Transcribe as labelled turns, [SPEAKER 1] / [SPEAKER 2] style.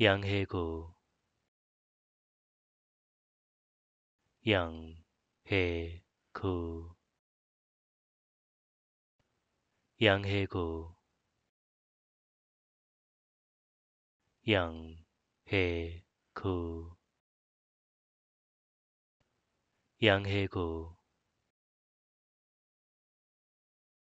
[SPEAKER 1] 양해구 양해구 양해구 양해구 양해구